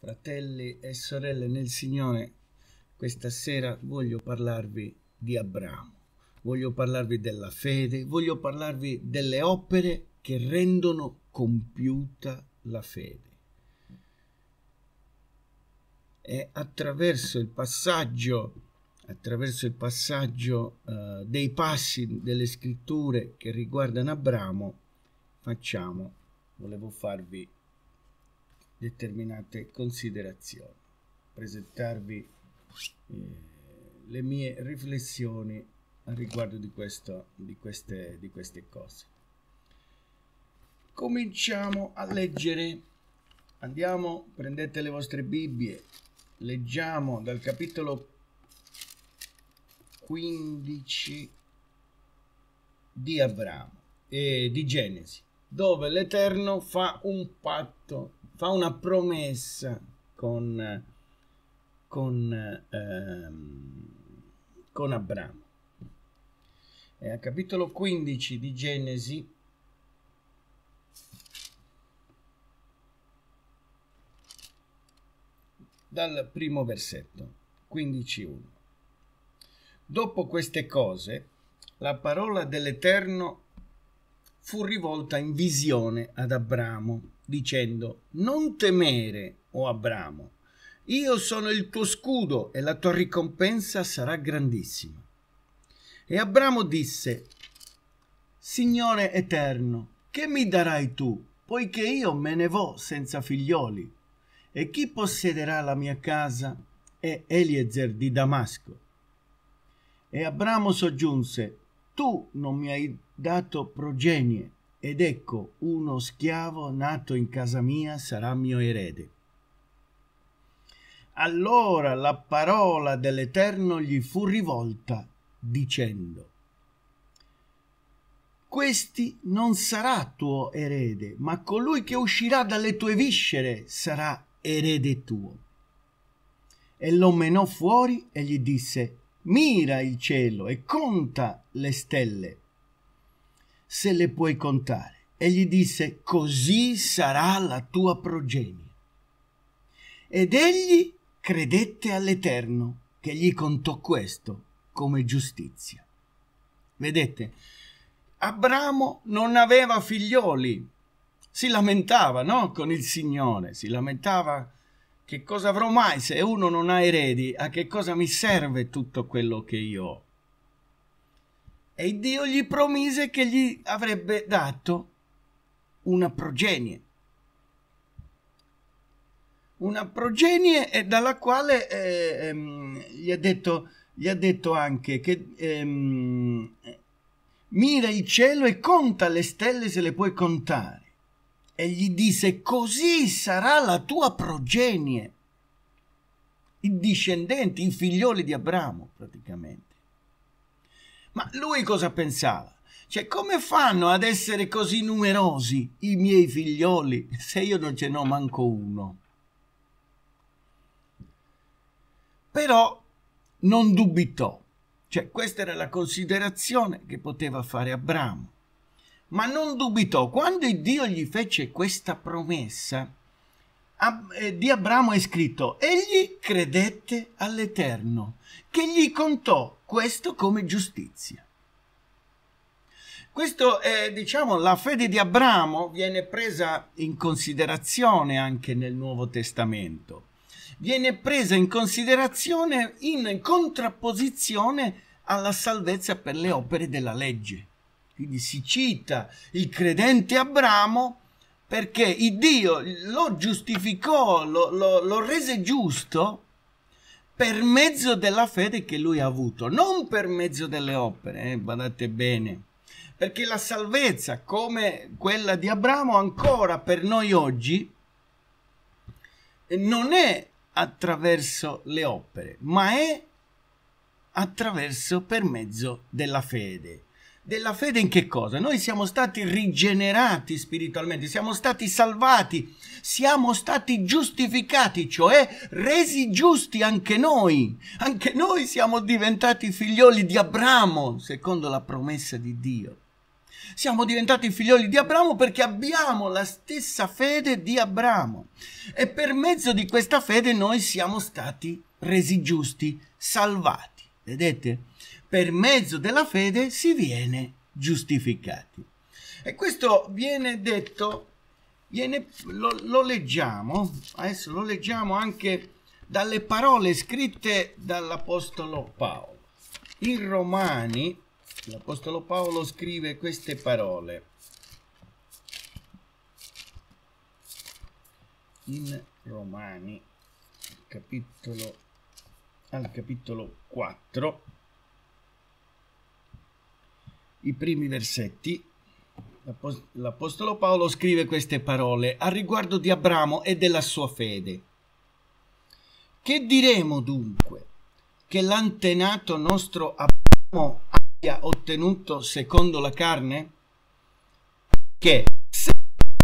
Fratelli e sorelle nel Signore, questa sera voglio parlarvi di Abramo, voglio parlarvi della fede, voglio parlarvi delle opere che rendono compiuta la fede. E attraverso il passaggio, attraverso il passaggio uh, dei passi delle scritture che riguardano Abramo, facciamo, volevo farvi determinate considerazioni, presentarvi eh, le mie riflessioni riguardo di, questo, di, queste, di queste cose. Cominciamo a leggere, andiamo, prendete le vostre Bibbie, leggiamo dal capitolo 15 di Abramo, e di Genesi, dove l'Eterno fa un patto fa una promessa con, con, ehm, con Abramo. E al capitolo 15 di Genesi dal primo versetto 15.1. Dopo queste cose, la parola dell'Eterno fu rivolta in visione ad Abramo dicendo Non temere, o oh Abramo, io sono il tuo scudo e la tua ricompensa sarà grandissima. E Abramo disse, Signore eterno, che mi darai tu, poiché io me ne vo senza figlioli? E chi possederà la mia casa? È Eliezer di Damasco. E Abramo soggiunse, Tu non mi hai dato progenie, ed ecco uno schiavo nato in casa mia sarà mio erede. Allora la parola dell'Eterno gli fu rivolta dicendo, questi non sarà tuo erede, ma colui che uscirà dalle tue viscere sarà erede tuo. E lo menò fuori e gli disse, mira il cielo e conta le stelle se le puoi contare. E gli disse, così sarà la tua progenie. Ed egli credette all'Eterno, che gli contò questo come giustizia. Vedete, Abramo non aveva figlioli, si lamentava no? con il Signore, si lamentava che cosa avrò mai se uno non ha eredi, a che cosa mi serve tutto quello che io ho e Dio gli promise che gli avrebbe dato una progenie. Una progenie eh, dalla quale eh, ehm, gli, ha detto, gli, ha detto, anche che ehm, mira il cielo e conta le stelle se le puoi contare. E gli disse, così sarà la tua progenie, i discendenti, i figlioli di Abramo praticamente. Ma lui cosa pensava? Cioè, come fanno ad essere così numerosi i miei figlioli se io non ce n'ho manco uno? Però non dubitò. Cioè, questa era la considerazione che poteva fare Abramo. Ma non dubitò. Quando Dio gli fece questa promessa, eh, di Abramo è scritto, egli credette all'Eterno, che gli contò questo come giustizia. Questo è, diciamo, la fede di Abramo viene presa in considerazione anche nel Nuovo Testamento. Viene presa in considerazione in contrapposizione alla salvezza per le opere della legge. Quindi si cita il credente Abramo perché Dio lo giustificò, lo, lo, lo rese giusto per mezzo della fede che lui ha avuto, non per mezzo delle opere, eh, badate bene. Perché la salvezza, come quella di Abramo, ancora per noi oggi, non è attraverso le opere, ma è attraverso per mezzo della fede. Della fede in che cosa? Noi siamo stati rigenerati spiritualmente, siamo stati salvati, siamo stati giustificati, cioè resi giusti anche noi. Anche noi siamo diventati figlioli di Abramo, secondo la promessa di Dio. Siamo diventati figlioli di Abramo perché abbiamo la stessa fede di Abramo e per mezzo di questa fede noi siamo stati resi giusti, salvati. Vedete? per mezzo della fede si viene giustificati. E questo viene detto, viene, lo, lo, leggiamo, adesso lo leggiamo anche dalle parole scritte dall'Apostolo Paolo. In Romani l'Apostolo Paolo scrive queste parole. In Romani, capitolo, al capitolo 4, i primi versetti, l'Apostolo Paolo scrive queste parole a riguardo di Abramo e della sua fede. Che diremo dunque? Che l'antenato nostro Abramo abbia ottenuto secondo la carne? Che se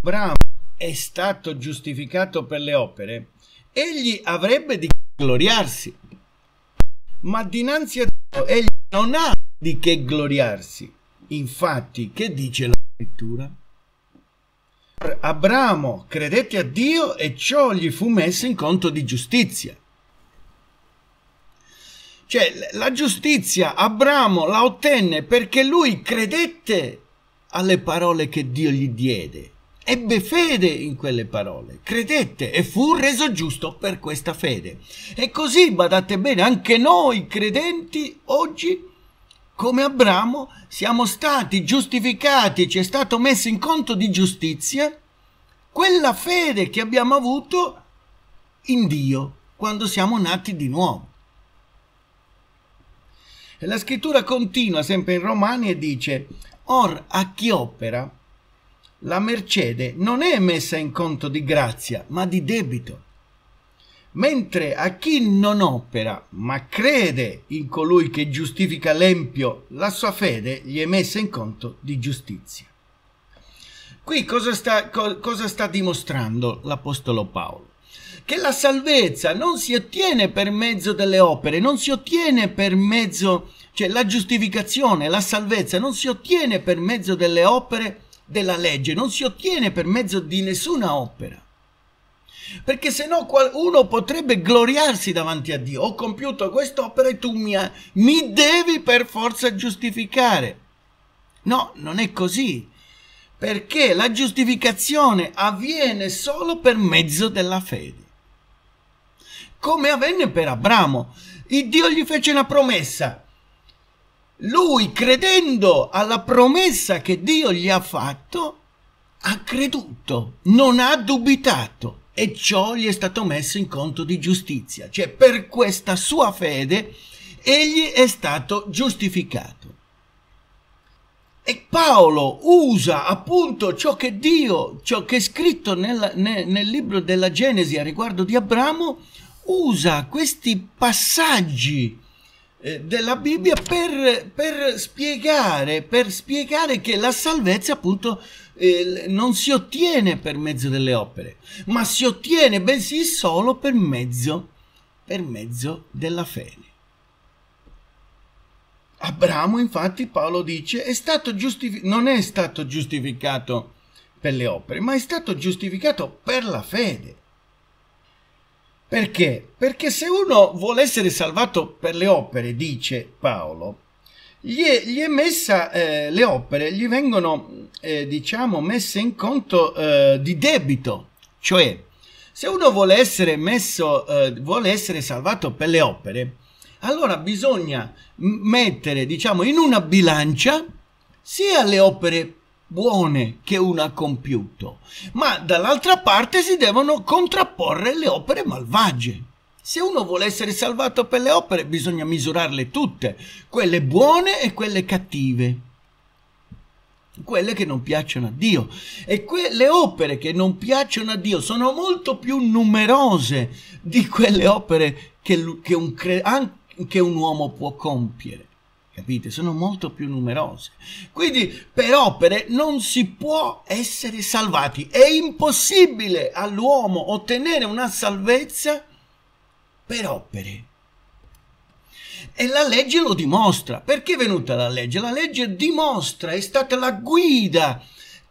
Abramo è stato giustificato per le opere, egli avrebbe di gloriarsi. Ma dinanzi a Dio egli non ha di che gloriarsi Infatti, che dice la scrittura? Abramo credette a Dio e ciò gli fu messo in conto di giustizia. Cioè, la giustizia Abramo la ottenne perché lui credette alle parole che Dio gli diede, ebbe fede in quelle parole, credette e fu reso giusto per questa fede. E così, badate bene, anche noi credenti oggi come Abramo siamo stati giustificati, ci è stato messo in conto di giustizia quella fede che abbiamo avuto in Dio quando siamo nati di nuovo. E la scrittura continua sempre in Romani e dice, or a chi opera la mercede non è messa in conto di grazia, ma di debito mentre a chi non opera ma crede in colui che giustifica l'empio, la sua fede gli è messa in conto di giustizia. Qui cosa sta, co, cosa sta dimostrando l'Apostolo Paolo? Che la salvezza non si ottiene per mezzo delle opere, non si ottiene per mezzo, cioè la giustificazione, la salvezza non si ottiene per mezzo delle opere della legge, non si ottiene per mezzo di nessuna opera perché se no qualcuno potrebbe gloriarsi davanti a Dio. Ho compiuto quest'opera e tu mi, ha, mi devi per forza giustificare. No, non è così. Perché la giustificazione avviene solo per mezzo della fede. Come avvenne per Abramo. Il Dio gli fece una promessa. Lui, credendo alla promessa che Dio gli ha fatto, ha creduto, non ha dubitato e ciò gli è stato messo in conto di giustizia, cioè per questa sua fede egli è stato giustificato. E Paolo usa appunto ciò che Dio, ciò che è scritto nel, nel, nel libro della Genesi a riguardo di Abramo, usa questi passaggi eh, della Bibbia per, per, spiegare, per spiegare che la salvezza appunto eh, non si ottiene per mezzo delle opere, ma si ottiene bensì solo per mezzo, per mezzo della fede. Abramo, infatti, Paolo dice, è giustific- non è stato giustificato per le opere, ma è stato giustificato per la fede. Perché? Perché se uno vuole essere salvato per le opere, dice Paolo, gli è, gli è messa, eh, le opere gli vengono, eh, diciamo, messe in conto eh, di debito, cioè se uno vuole essere messo, eh, vuole essere salvato per le opere, allora bisogna mettere, diciamo, in una bilancia sia le opere buone che uno ha compiuto, ma dall'altra parte si devono contrapporre le opere malvagie. Se uno vuole essere salvato per le opere, bisogna misurarle tutte, quelle buone e quelle cattive, quelle che non piacciono a Dio. E le opere che non piacciono a Dio sono molto più numerose di quelle opere che, che, un, che un uomo può compiere. Capite? Sono molto più numerose. Quindi per opere non si può essere salvati. È impossibile all'uomo ottenere una salvezza per opere. E la legge lo dimostra. Perché è venuta la legge? La legge dimostra, è stata la guida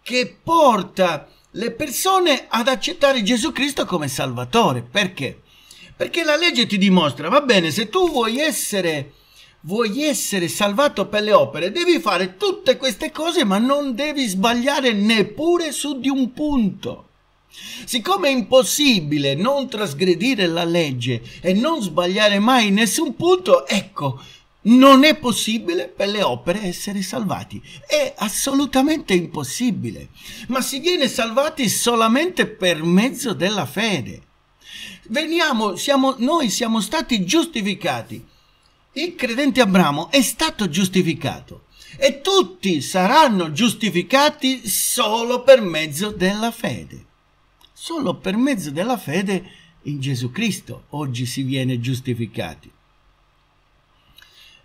che porta le persone ad accettare Gesù Cristo come Salvatore. Perché? Perché la legge ti dimostra, va bene, se tu vuoi essere, vuoi essere salvato per le opere, devi fare tutte queste cose, ma non devi sbagliare neppure su di un punto. Siccome è impossibile non trasgredire la legge e non sbagliare mai in nessun punto, ecco, non è possibile per le opere essere salvati. È assolutamente impossibile. Ma si viene salvati solamente per mezzo della fede. Veniamo, siamo, noi siamo stati giustificati. Il credente Abramo è stato giustificato e tutti saranno giustificati solo per mezzo della fede. Solo per mezzo della fede in Gesù Cristo oggi si viene giustificati.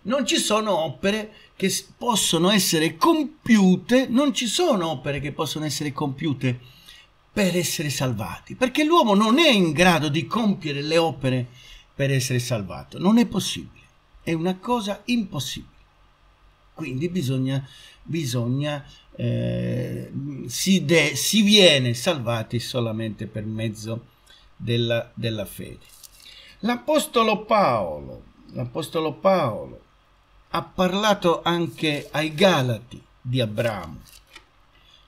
Non ci sono opere che possono essere compiute, non ci sono opere che possono essere compiute per essere salvati, perché l'uomo non è in grado di compiere le opere per essere salvato, non è possibile, è una cosa impossibile. Quindi bisogna, bisogna eh, si, de, si, viene salvati solamente per mezzo della, della fede. L'Apostolo Paolo, l'Apostolo Paolo ha parlato anche ai Galati di Abramo.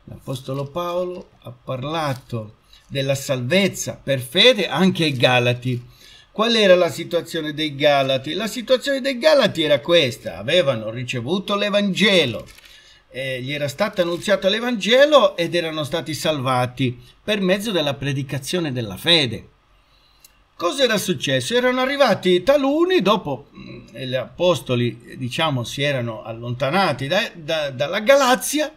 L'Apostolo Paolo ha parlato della salvezza per fede anche ai Galati Qual era la situazione dei Galati? La situazione dei Galati era questa, avevano ricevuto l'Evangelo, eh, gli era stato annunziato l'Evangelo ed erano stati salvati per mezzo della predicazione della fede. Cosa era successo? Erano arrivati taluni, dopo mm, gli apostoli diciamo, si erano allontanati da, da, dalla Galazia,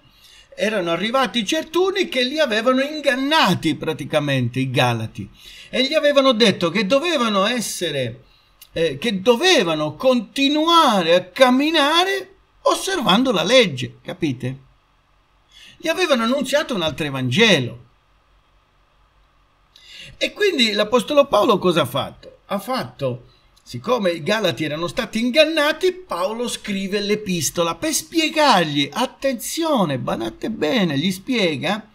erano arrivati certuni che li avevano ingannati praticamente i Galati e gli avevano detto che dovevano essere, eh, che dovevano continuare a camminare osservando la legge, capite? Gli avevano annunziato un altro Evangelo. E quindi l'Apostolo Paolo cosa ha fatto? Ha fatto Siccome i Galati erano stati ingannati, Paolo scrive l'epistola per spiegargli, attenzione, badate bene, gli spiega,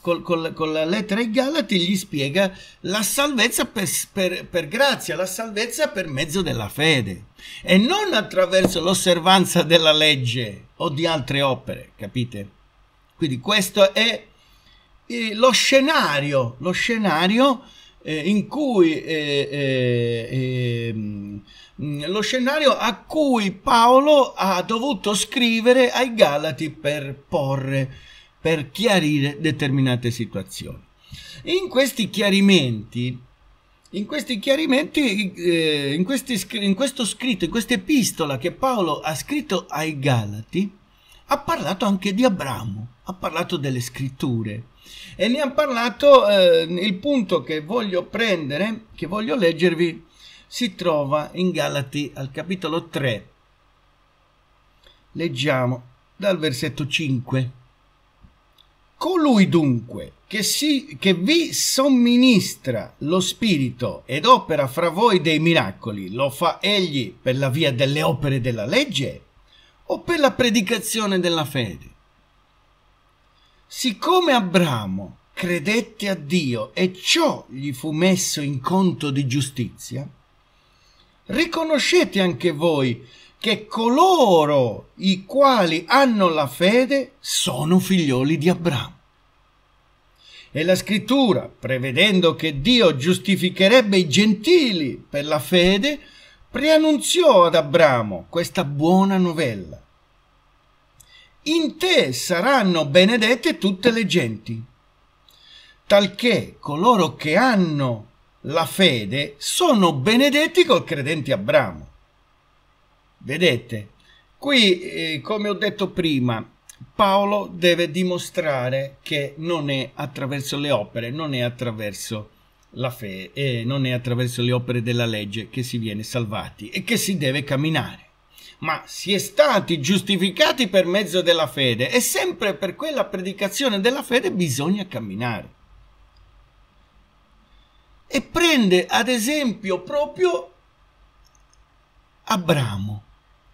col, col, con la lettera ai Galati, gli spiega la salvezza per, per, per grazia, la salvezza per mezzo della fede e non attraverso l'osservanza della legge o di altre opere, capite? Quindi questo è eh, lo scenario, lo scenario eh, in cui eh, eh ehm, mm, lo scenario a cui Paolo ha dovuto scrivere ai Galati per porre, per chiarire determinate situazioni. In questi chiarimenti in questi chiarimenti, eh, in, questi, in, questo scritto, in questa epistola che Paolo ha scritto ai Galati, ha parlato anche di Abramo, ha parlato delle scritture. E ne ha parlato, eh, il punto che voglio prendere, che voglio leggervi, si trova in Galati al capitolo 3. Leggiamo dal versetto 5. Colui dunque che, si, che vi somministra lo Spirito ed opera fra voi dei miracoli, lo fa egli per la via delle opere della legge o per la predicazione della fede? Siccome Abramo credette a Dio e ciò gli fu messo in conto di giustizia, riconoscete anche voi che coloro i quali hanno la fede sono figlioli di Abramo. E la scrittura, prevedendo che Dio giustificherebbe i gentili per la fede, preannunziò ad Abramo questa buona novella in te saranno benedette tutte le genti, talché coloro che hanno la fede sono benedetti col credente Abramo. Vedete, qui, eh, come ho detto prima, Paolo deve dimostrare che non è attraverso le opere, non è attraverso la fede, eh, non è attraverso le opere della legge che si viene salvati e che si deve camminare ma si è stati giustificati per mezzo della fede e sempre per quella predicazione della fede bisogna camminare. E prende ad esempio proprio Abramo,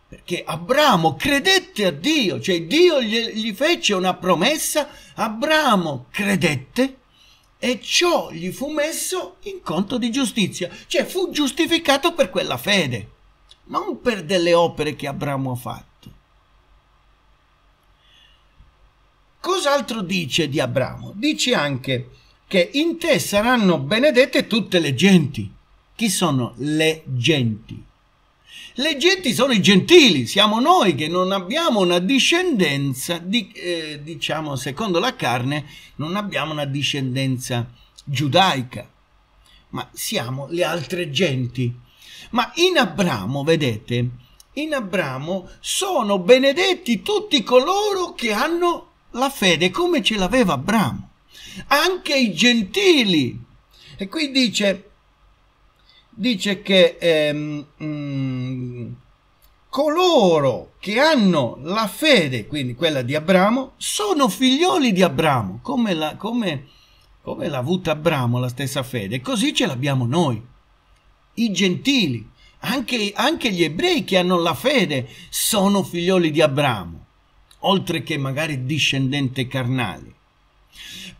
perché Abramo credette a Dio, cioè Dio gli, gli fece una promessa, Abramo credette e ciò gli fu messo in conto di giustizia, cioè fu giustificato per quella fede non per delle opere che Abramo ha fatto. Cos'altro dice di Abramo? Dice anche che in te saranno benedette tutte le genti. Chi sono le genti? Le genti sono i gentili, siamo noi che non abbiamo una discendenza, di, eh, diciamo secondo la carne, non abbiamo una discendenza giudaica, ma siamo le altre genti ma in Abramo, vedete, in Abramo sono benedetti tutti coloro che hanno la fede come ce l'aveva Abramo, anche i gentili. E qui dice, dice che ehm, mm, coloro che hanno la fede, quindi quella di Abramo, sono figlioli di Abramo, come l'ha avuta Abramo la stessa fede, così ce l'abbiamo noi i gentili, anche, anche gli ebrei che hanno la fede sono figlioli di Abramo, oltre che magari discendenti carnali.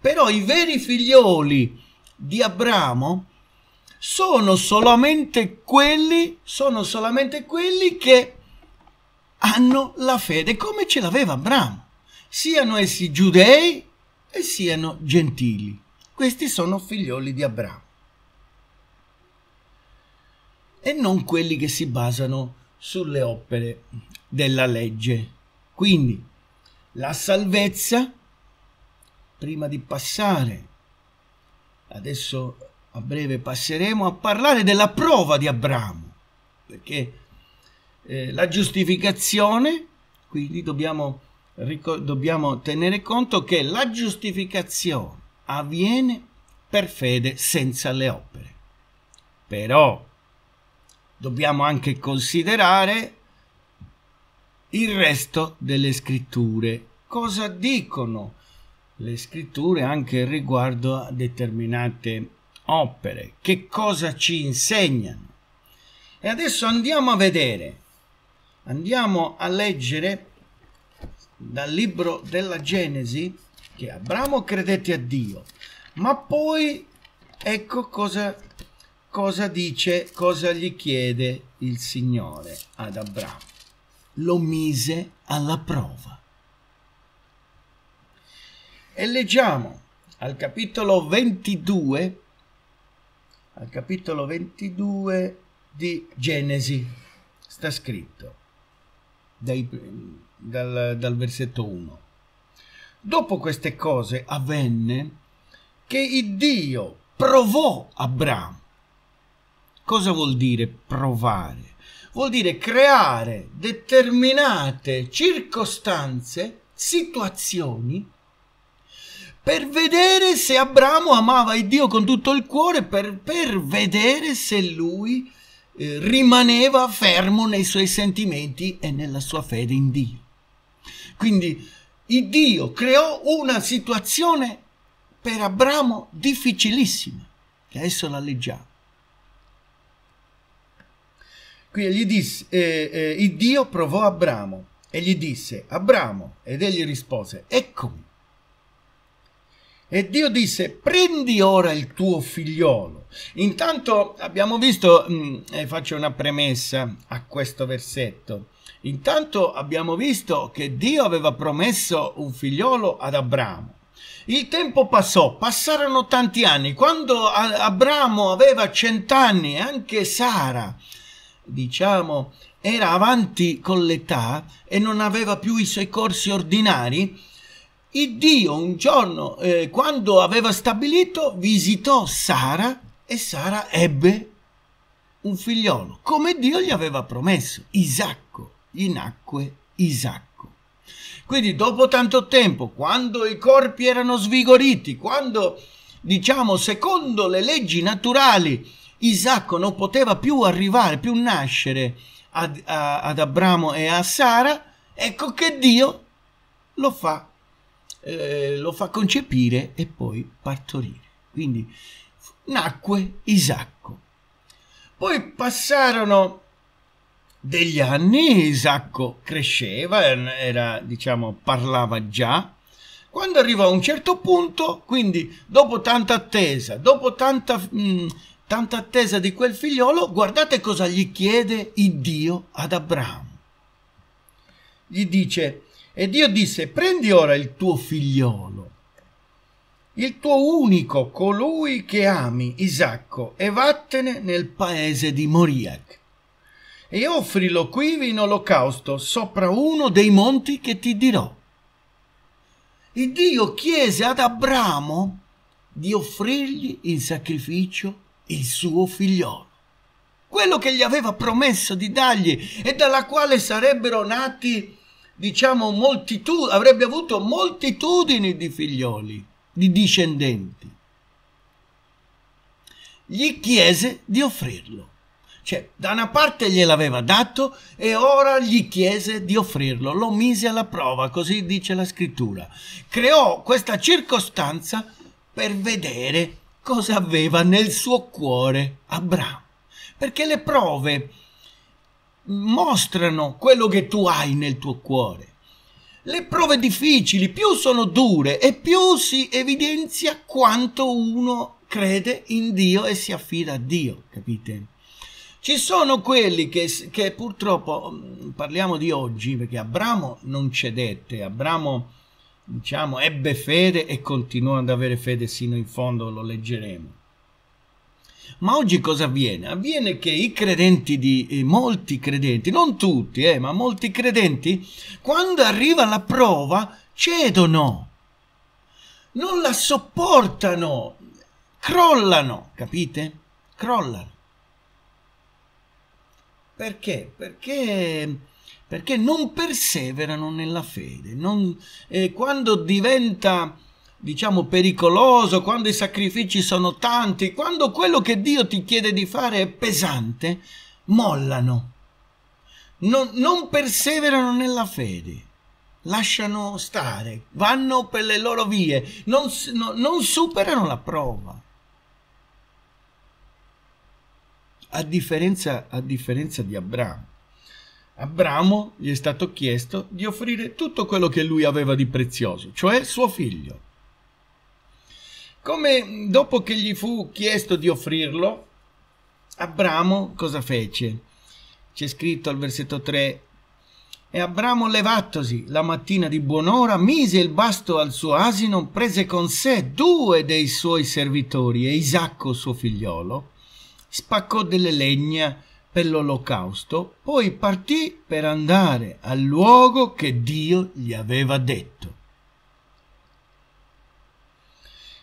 Però i veri figlioli di Abramo sono solamente quelli, sono solamente quelli che hanno la fede come ce l'aveva Abramo, siano essi giudei e siano gentili. Questi sono figlioli di Abramo e non quelli che si basano sulle opere della legge. Quindi la salvezza, prima di passare, adesso a breve passeremo a parlare della prova di Abramo, perché eh, la giustificazione, quindi dobbiamo, dobbiamo tenere conto che la giustificazione avviene per fede senza le opere. Però dobbiamo anche considerare il resto delle scritture. Cosa dicono le scritture anche riguardo a determinate opere? Che cosa ci insegnano? E adesso andiamo a vedere, andiamo a leggere dal libro della Genesi che Abramo credette a Dio, ma poi ecco cosa cosa dice, cosa gli chiede il Signore ad Abramo. Lo mise alla prova. E leggiamo al capitolo 22, al capitolo 22 di Genesi, sta scritto dai, dal, dal versetto 1. Dopo queste cose avvenne che il Dio provò Abramo Cosa vuol dire provare? Vuol dire creare determinate circostanze, situazioni, per vedere se Abramo amava il Dio con tutto il cuore, per, per vedere se lui eh, rimaneva fermo nei suoi sentimenti e nella sua fede in Dio. Quindi il Dio creò una situazione per Abramo difficilissima, che adesso la leggiamo. Qui gli disse, eh, eh, il Dio provò Abramo e gli disse, Abramo, ed egli rispose, eccomi. E Dio disse, prendi ora il tuo figliolo. Intanto abbiamo visto, mh, mm, eh, faccio una premessa a questo versetto, intanto abbiamo visto che Dio aveva promesso un figliolo ad Abramo. Il tempo passò, passarono tanti anni. Quando Abramo aveva cent'anni, anche Sara diciamo, era avanti con l'età e non aveva più i suoi corsi ordinari, il Dio un giorno, eh, quando aveva stabilito, visitò Sara e Sara ebbe un figliolo, come Dio gli aveva promesso, Isacco. Gli nacque Isacco. Quindi dopo tanto tempo, quando i corpi erano svigoriti, quando, diciamo, secondo le leggi naturali, Isacco non poteva più arrivare, più nascere ad, a, ad Abramo e a Sara, ecco che Dio lo fa, eh, lo fa concepire e poi partorire. Quindi nacque Isacco. Poi passarono degli anni, Isacco cresceva, era, diciamo, parlava già, quando arrivò a un certo punto, quindi dopo tanta attesa, dopo tanta mh, tanta attesa di quel figliolo, guardate cosa gli chiede il Dio ad Abramo. Gli dice, e Dio disse, prendi ora il tuo figliolo, il tuo unico, colui che ami, Isacco, e vattene nel paese di Moriac e offrilo quivi in olocausto sopra uno dei monti che ti dirò. Il Dio chiese ad Abramo di offrirgli in sacrificio il suo figliolo, quello che gli aveva promesso di dargli e dalla quale sarebbero nati, diciamo, moltitudini, avrebbe avuto moltitudini di figlioli, di discendenti. Gli chiese di offrirlo. Cioè, da una parte gliel'aveva dato e ora gli chiese di offrirlo, lo mise alla prova, così dice la scrittura. Creò questa circostanza per vedere cosa aveva nel suo cuore Abramo, perché le prove mostrano quello che tu hai nel tuo cuore. Le prove difficili più sono dure e più si evidenzia quanto uno crede in Dio e si affida a Dio, capite? Ci sono quelli che, che purtroppo, mm, parliamo di oggi, perché Abramo non cedette, Abramo diciamo, ebbe fede e continuò ad avere fede sino in fondo, lo leggeremo. Ma oggi cosa avviene? Avviene che i credenti di eh, molti credenti, non tutti, eh, ma molti credenti, quando arriva la prova cedono, non la sopportano, crollano, capite? Crollano. Perché? Perché perché non perseverano nella fede. Non, eh, quando diventa diciamo pericoloso, quando i sacrifici sono tanti, quando quello che Dio ti chiede di fare è pesante, mollano, non, non perseverano nella fede, lasciano stare, vanno per le loro vie, non, no, non superano la prova. A differenza, a differenza di Abramo. Abramo gli è stato chiesto di offrire tutto quello che lui aveva di prezioso, cioè suo figlio. Come dopo che gli fu chiesto di offrirlo, Abramo cosa fece? C'è scritto al versetto 3, e Abramo levatosi la mattina di buon'ora, mise il basto al suo asino, prese con sé due dei suoi servitori e Isacco suo figliolo, spaccò delle legna, per l'olocausto, poi partì per andare al luogo che Dio gli aveva detto.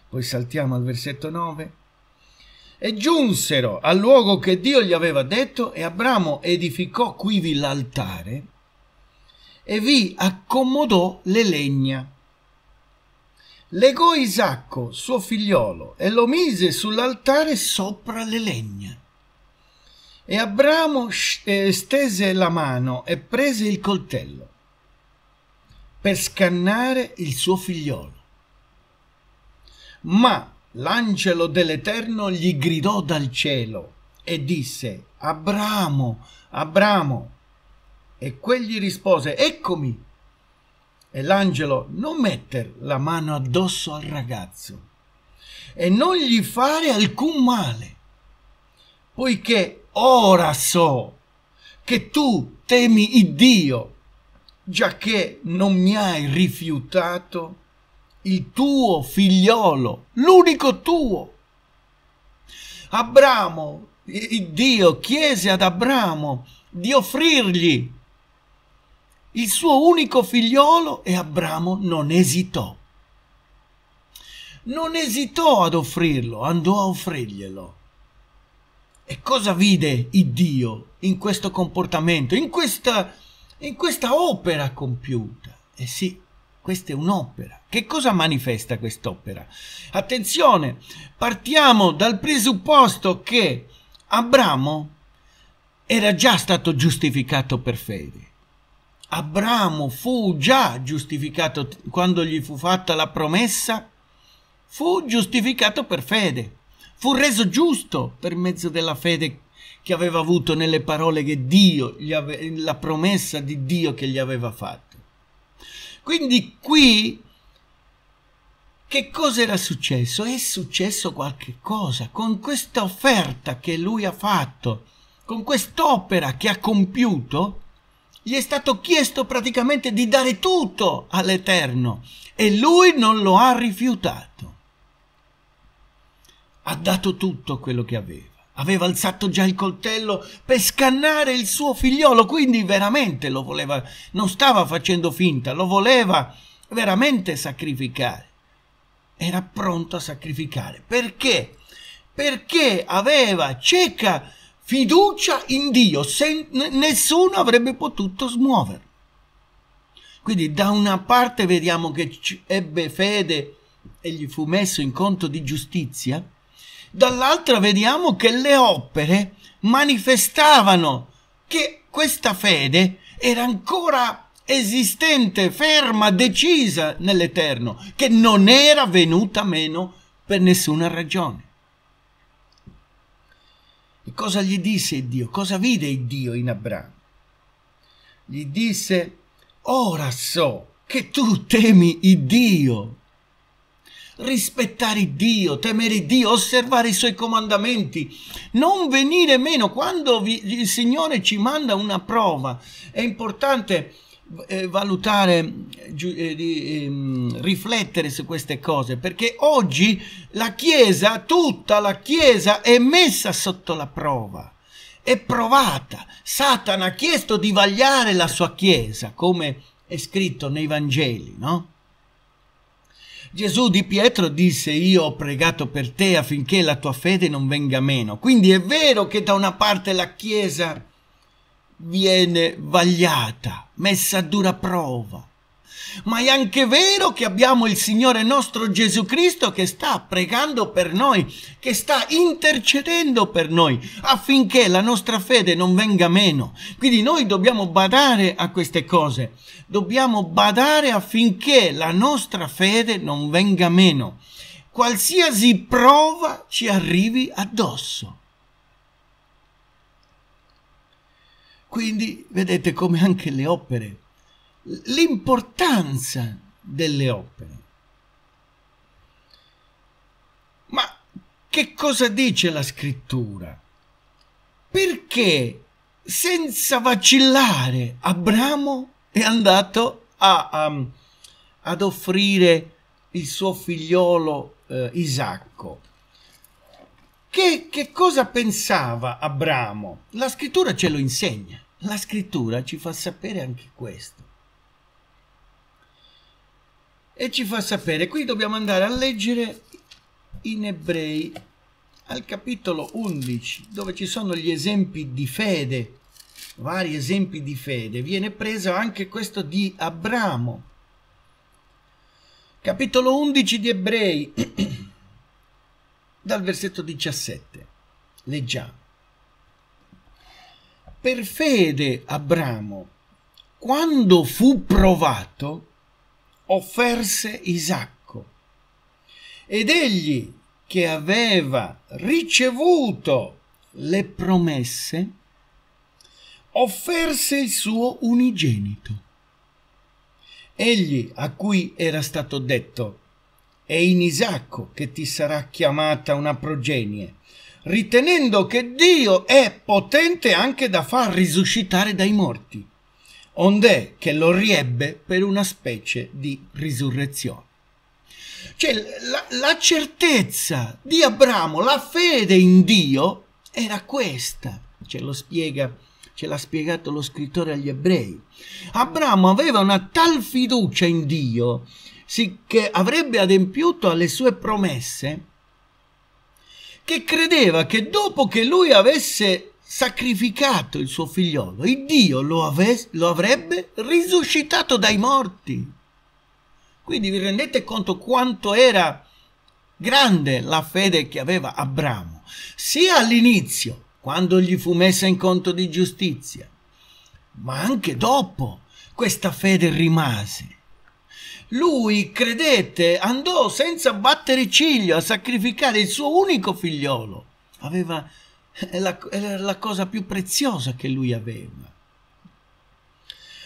Poi saltiamo al versetto 9. E giunsero al luogo che Dio gli aveva detto e Abramo edificò quivi l'altare e vi accomodò le legna. Legò Isacco, suo figliolo, e lo mise sull'altare sopra le legna. E Abramo eh, stese la mano e prese il coltello per scannare il suo figliolo. Ma l'angelo dell'Eterno gli gridò dal cielo e disse, Abramo, Abramo. E quegli rispose, eccomi. E l'angelo, non metter la mano addosso al ragazzo e non gli fare alcun male, poiché ora so che tu temi il Dio, giacché non mi hai rifiutato il tuo figliolo, l'unico tuo. Abramo, il Dio chiese ad Abramo di offrirgli il suo unico figliolo e Abramo non esitò. Non esitò ad offrirlo, andò a offrirglielo. E cosa vide Dio in questo comportamento, in questa, in questa opera compiuta? eh sì, questa è un'opera. Che cosa manifesta quest'opera? Attenzione, partiamo dal presupposto che Abramo era già stato giustificato per fede. Abramo fu già giustificato quando gli fu fatta la promessa, fu giustificato per fede fu reso giusto per mezzo della fede che aveva avuto nelle parole che Dio, ave, la promessa di Dio che gli aveva fatto. Quindi qui che cosa era successo? È successo qualche cosa con questa offerta che lui ha fatto, con quest'opera che ha compiuto, gli è stato chiesto praticamente di dare tutto all'Eterno e lui non lo ha rifiutato. Ha dato tutto quello che aveva. Aveva alzato già il coltello per scannare il suo figliolo, quindi veramente lo voleva, non stava facendo finta, lo voleva veramente sacrificare. Era pronto a sacrificare. Perché? Perché aveva cieca fiducia in Dio, sen- nessuno avrebbe potuto smuoverlo. Quindi da una parte vediamo che ebbe fede e gli fu messo in conto di giustizia, dall'altra vediamo che le opere manifestavano che questa fede era ancora esistente, ferma, decisa nell'Eterno, che non era venuta meno per nessuna ragione. E cosa gli disse Dio? Cosa vide Dio in Abramo? Gli disse, ora so che tu temi il Dio rispettare Dio, temere Dio, osservare i suoi comandamenti, non venire meno. Quando vi, il Signore ci manda una prova, è importante eh, valutare, giu, eh, eh, riflettere su queste cose, perché oggi la Chiesa, tutta la Chiesa è messa sotto la prova è provata. Satana ha chiesto di vagliare la sua Chiesa, come è scritto nei Vangeli, no? Gesù di Pietro disse io ho pregato per te affinché la tua fede non venga meno. Quindi è vero che da una parte la Chiesa viene vagliata, messa a dura prova, ma è anche vero che abbiamo il Signore nostro Gesù Cristo che sta pregando per noi, che sta intercedendo per noi affinché la nostra fede non venga meno. Quindi noi dobbiamo badare a queste cose, dobbiamo badare affinché la nostra fede non venga meno, qualsiasi prova ci arrivi addosso. Quindi vedete come anche le opere l'importanza delle opere. Ma che cosa dice la scrittura? Perché senza vacillare Abramo è andato a, um, ad offrire il suo figliolo eh, Isacco. Che, che cosa pensava Abramo? La scrittura ce lo insegna, la scrittura ci fa sapere anche questo e ci fa sapere, qui dobbiamo andare a leggere in ebrei al capitolo 11 dove ci sono gli esempi di fede, vari esempi di fede, viene preso anche questo di Abramo. Capitolo 11 di ebrei, dal versetto 17, leggiamo. Per fede Abramo, quando fu provato, offerse Isacco. Ed egli, che aveva ricevuto le promesse, offerse il suo unigenito. Egli a cui era stato detto, è in Isacco che ti sarà chiamata una progenie, ritenendo che Dio è potente anche da far risuscitare dai morti ond'è che lo riebbe per una specie di risurrezione. Cioè la, la certezza di Abramo, la fede in Dio era questa, ce lo spiega ce l'ha spiegato lo scrittore agli ebrei. Abramo aveva una tal fiducia in Dio che avrebbe adempiuto alle sue promesse che credeva che dopo che lui avesse sacrificato il suo figliolo, il Dio lo, ave- lo avrebbe risuscitato dai morti. Quindi vi rendete conto quanto era grande la fede che aveva Abramo, sia all'inizio, quando gli fu messa in conto di giustizia, ma anche dopo questa fede rimase. Lui credette, andò senza battere ciglio a sacrificare il suo unico figliolo. Aveva la, era la cosa più preziosa che lui aveva.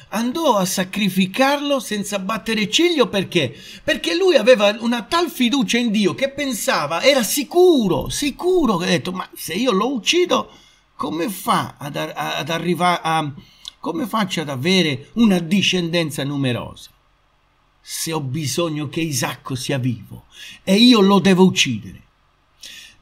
Andò a sacrificarlo senza battere ciglio perché? Perché lui aveva una tal fiducia in Dio che pensava, era sicuro, sicuro, che ha detto, ma se io lo uccido, come fa ad, ad arrivare a... come faccio ad avere una discendenza numerosa? se ho bisogno che Isacco sia vivo e io lo devo uccidere.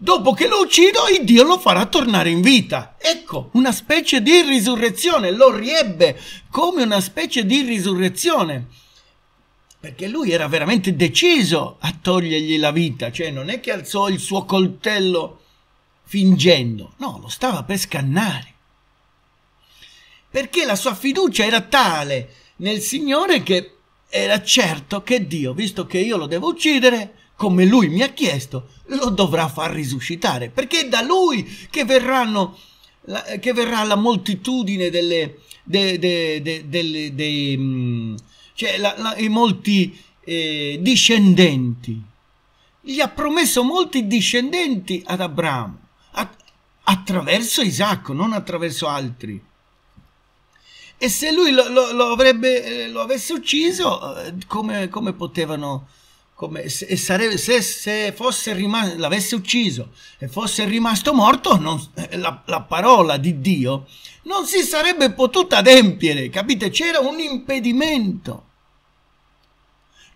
Dopo che lo uccido, il Dio lo farà tornare in vita. Ecco, una specie di risurrezione, lo riebbe come una specie di risurrezione. Perché lui era veramente deciso a togliergli la vita, cioè non è che alzò il suo coltello fingendo, no, lo stava per scannare. Perché la sua fiducia era tale nel Signore che era certo che Dio, visto che io lo devo uccidere, come lui mi ha chiesto, lo dovrà far risuscitare, perché è da lui che, verranno, che verrà la moltitudine delle... De, de, de, delle dei, mm, cioè la, la, i molti eh, discendenti. Gli ha promesso molti discendenti ad Abramo, a, attraverso Isacco, non attraverso altri. E se lui lo, lo, lo, avrebbe, eh, lo avesse ucciso, eh, come, come potevano come, se, sarebbe, se, se l'avesse ucciso e fosse rimasto morto, non, eh, la, la, parola di Dio non si sarebbe potuta adempiere, capite? C'era un impedimento.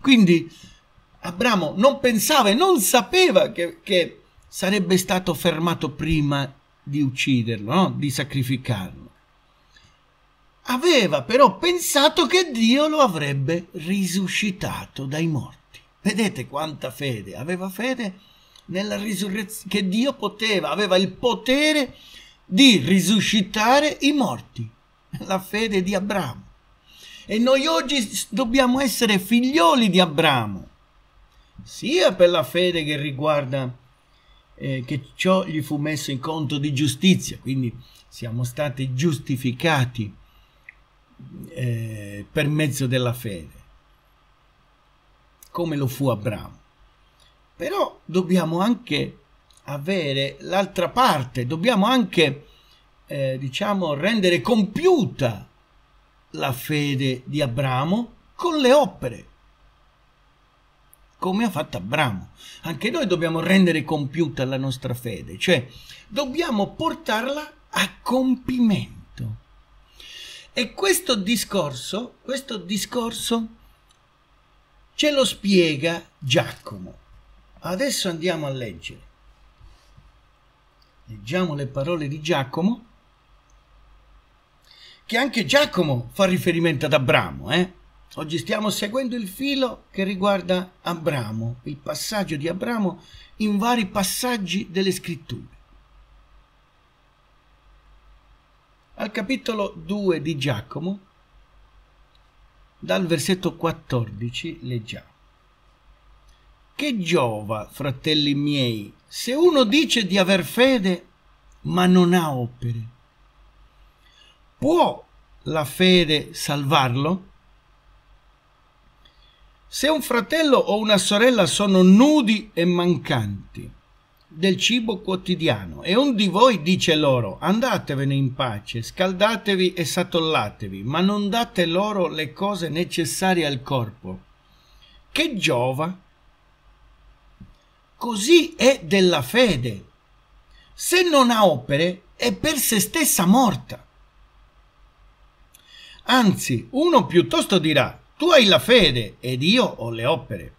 Quindi Abramo non pensava e non sapeva che, che sarebbe stato fermato prima di ucciderlo, no? di sacrificarlo. Aveva però pensato che Dio lo avrebbe risuscitato dai morti. Vedete quanta fede? Aveva fede nella risurrezione, che Dio poteva, aveva il potere di risuscitare i morti. La fede di Abramo. E noi oggi dobbiamo essere figlioli di Abramo, sia per la fede che riguarda eh, che ciò gli fu messo in conto di giustizia, quindi siamo stati giustificati eh, per mezzo della fede come lo fu Abramo. Però dobbiamo anche avere l'altra parte, dobbiamo anche, eh, diciamo, rendere compiuta la fede di Abramo con le opere, come ha fatto Abramo. Anche noi dobbiamo rendere compiuta la nostra fede, cioè dobbiamo portarla a compimento. E questo discorso, questo discorso Ce lo spiega Giacomo. Adesso andiamo a leggere. Leggiamo le parole di Giacomo, che anche Giacomo fa riferimento ad Abramo. Eh? Oggi stiamo seguendo il filo che riguarda Abramo, il passaggio di Abramo in vari passaggi delle scritture. Al capitolo 2 di Giacomo dal versetto 14 leggiamo. Che giova, fratelli miei, se uno dice di aver fede ma non ha opere? Può la fede salvarlo? Se un fratello o una sorella sono nudi e mancanti, del cibo quotidiano e un di voi dice loro andatevene in pace, scaldatevi e satollatevi, ma non date loro le cose necessarie al corpo. Che giova? Così è della fede. Se non ha opere è per se stessa morta. Anzi, uno piuttosto dirà tu hai la fede ed io ho le opere.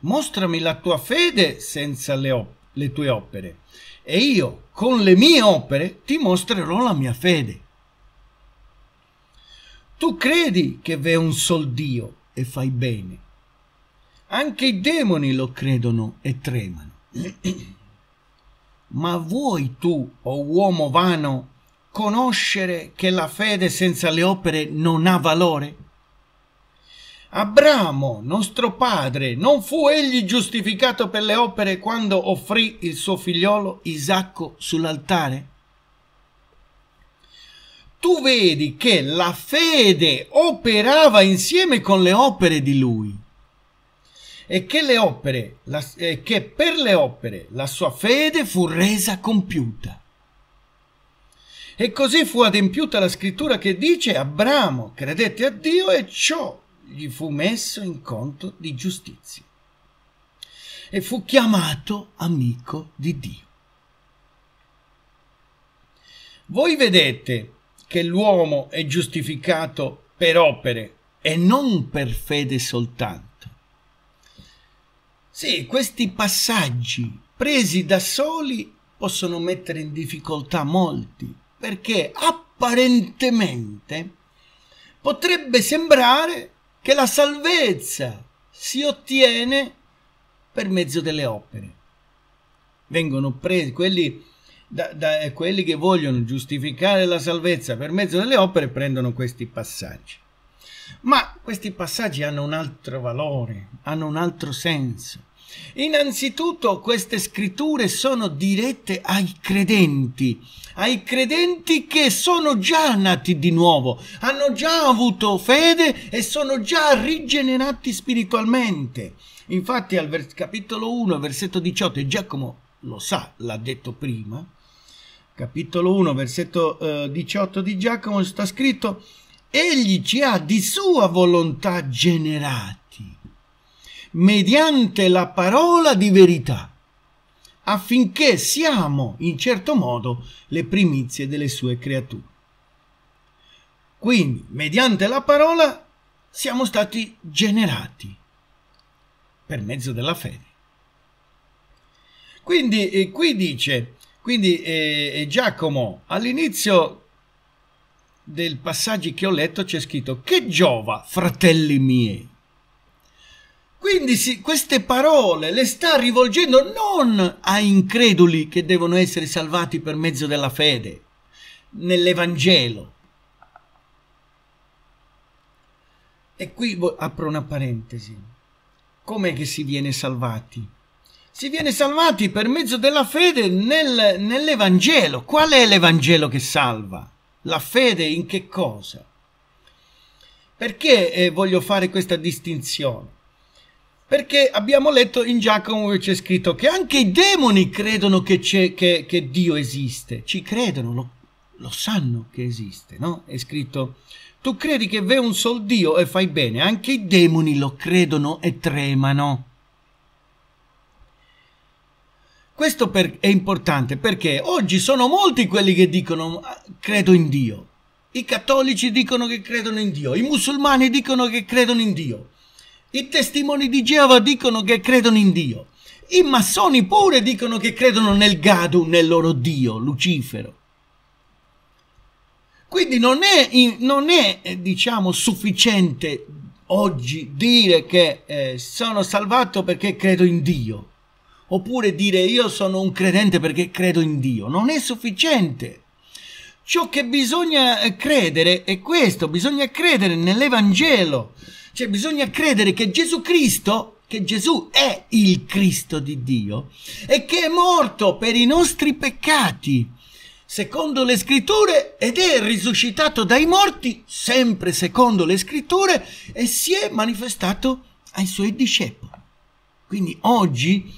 Mostrami la tua fede senza le opere le tue opere e io con le mie opere ti mostrerò la mia fede. Tu credi che v'è un sol Dio e fai bene. Anche i demoni lo credono e tremano. Ma vuoi tu, o oh uomo vano, conoscere che la fede senza le opere non ha valore? Abramo, nostro padre, non fu egli giustificato per le opere quando offrì il suo figliolo Isacco sull'altare? Tu vedi che la fede operava insieme con le opere di lui e che, le opere, la, eh, che per le opere la sua fede fu resa compiuta. E così fu adempiuta la scrittura che dice Abramo credette a Dio e ciò gli fu messo in conto di giustizia e fu chiamato amico di Dio. Voi vedete che l'uomo è giustificato per opere e non per fede soltanto. Sì, questi passaggi presi da soli possono mettere in difficoltà molti, perché apparentemente potrebbe sembrare che la salvezza si ottiene per mezzo delle opere. Vengono presi quelli, da, da, eh, quelli che vogliono giustificare la salvezza per mezzo delle opere, prendono questi passaggi. Ma questi passaggi hanno un altro valore, hanno un altro senso Innanzitutto queste scritture sono dirette ai credenti, ai credenti che sono già nati di nuovo, hanno già avuto fede e sono già rigenerati spiritualmente. Infatti al vers- capitolo 1, versetto 18, Giacomo lo sa, l'ha detto prima, capitolo 1, versetto eh, 18 di Giacomo sta scritto, egli ci ha di sua volontà generati mediante la parola di verità, affinché siamo, in certo modo, le primizie delle sue creature. Quindi, mediante la parola, siamo stati generati per mezzo della fede. Quindi eh, qui dice, quindi eh, eh Giacomo, all'inizio del passaggio che ho letto c'è scritto che giova, fratelli miei, quindi sì, queste parole le sta rivolgendo non a increduli che devono essere salvati per mezzo della fede, nell'Evangelo. E qui apro una parentesi. Com'è che si viene salvati? Si viene salvati per mezzo della fede nel, nell'Evangelo. Qual è l'Evangelo che salva? La fede in che cosa? Perché eh, voglio fare questa distinzione? Perché abbiamo letto in Giacomo che c'è scritto che anche i demoni credono che, che, che Dio esiste, ci credono, lo, lo sanno che esiste, no? È scritto, tu credi che v'è un sol Dio e fai bene, anche i demoni lo credono e tremano. Questo per, è importante perché oggi sono molti quelli che dicono ah, credo in Dio. I cattolici dicono che credono in Dio, i musulmani dicono che credono in Dio. I testimoni di Geova dicono che credono in Dio. I massoni pure dicono che credono nel Gadu, nel loro Dio, Lucifero. Quindi non è, non è eh, diciamo, sufficiente oggi dire che eh, sono salvato perché credo in Dio, oppure dire io sono un credente perché credo in Dio. Non è sufficiente. Ciò che bisogna eh, credere è questo, bisogna credere nell'Evangelo, cioè bisogna credere che Gesù Cristo, che Gesù è il Cristo di Dio e che è morto per i nostri peccati, secondo le scritture, ed è risuscitato dai morti, sempre secondo le scritture, e si è manifestato ai suoi discepoli. Quindi oggi